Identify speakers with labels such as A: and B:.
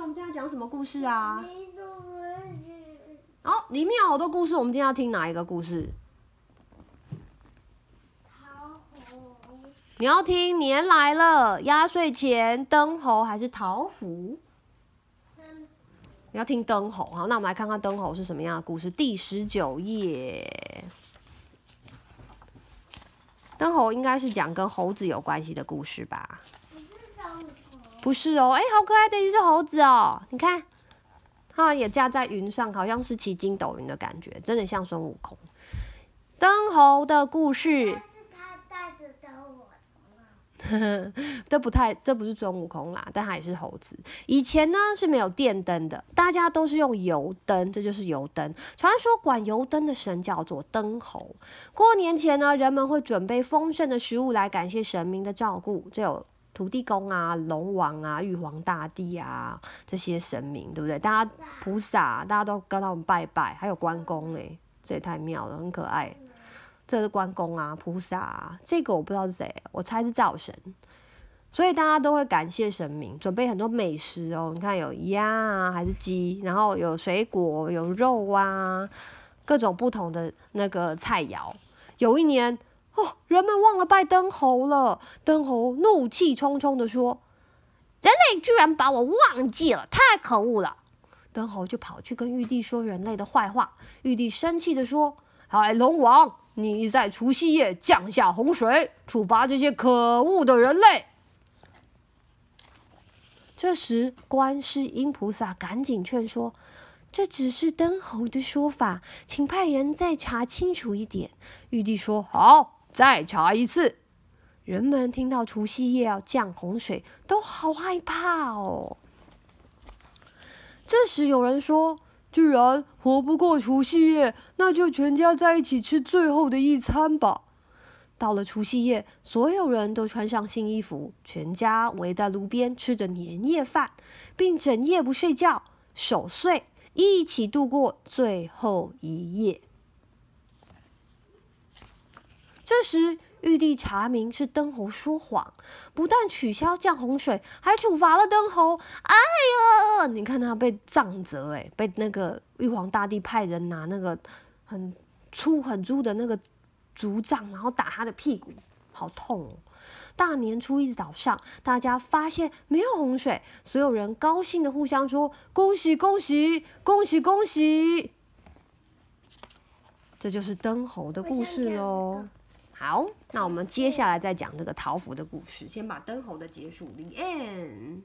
A: 我们今天讲什么故事啊？哦，里面有好多故事，我们今天要听哪一个故事？你要听年来了，压岁钱、灯猴还是桃符？你要听灯猴。好，那我们来看看灯猴是什么样的故事。第十九页，灯猴应该是讲跟猴子有关系的故事吧。不是哦，哎，好可爱的一只猴子哦，你看，它也架在云上，好像是骑筋斗云的感觉，真的像孙悟空。灯猴的故事，是他带着灯火呵呵，这不太，这不是孙悟空啦，但他也是猴子。以前呢是没有电灯的，大家都是用油灯，这就是油灯。传说管油灯的神叫做灯猴。过年前呢，人们会准备丰盛的食物来感谢神明的照顾，这有。土地公啊，龙王啊，玉皇大帝啊，这些神明，对不对？大家菩萨，大家都跟他们拜拜，还有关公哎，这也太妙了，很可爱。这是关公啊，菩萨啊，这个我不知道是谁，我猜是灶神。所以大家都会感谢神明，准备很多美食哦。你看有鸭啊，还是鸡，然后有水果，有肉啊，各种不同的那个菜肴。有一年。哦，人们忘了拜灯猴了。灯猴怒气冲冲的说：“人类居然把我忘记了，太可恶了！”灯猴就跑去跟玉帝说人类的坏话。玉帝生气的说：“海龙王，你在除夕夜降下洪水，处罚这些可恶的人类。”这时，观世音菩萨赶紧劝说：“这只是灯猴的说法，请派人再查清楚一点。”玉帝说：“好。”再查一次，人们听到除夕夜要降洪水，都好害怕哦。这时有人说：“既然活不过除夕夜，那就全家在一起吃最后的一餐吧。”到了除夕夜，所有人都穿上新衣服，全家围在炉边吃着年夜饭，并整夜不睡觉守岁，一起度过最后一夜。这时，玉帝查明是灯猴说谎，不但取消降洪水，还处罚了灯猴。哎呀，你看他被杖责，哎，被那个玉皇大帝派人拿那个很粗很粗的那个竹杖，然后打他的屁股，好痛！大年初一早上，大家发现没有洪水，所有人高兴的互相说：“恭喜恭喜恭喜恭喜！”这就是灯猴的故事喽。好，那我们接下来再讲这个桃符的故事。先把灯猴的结束，The End。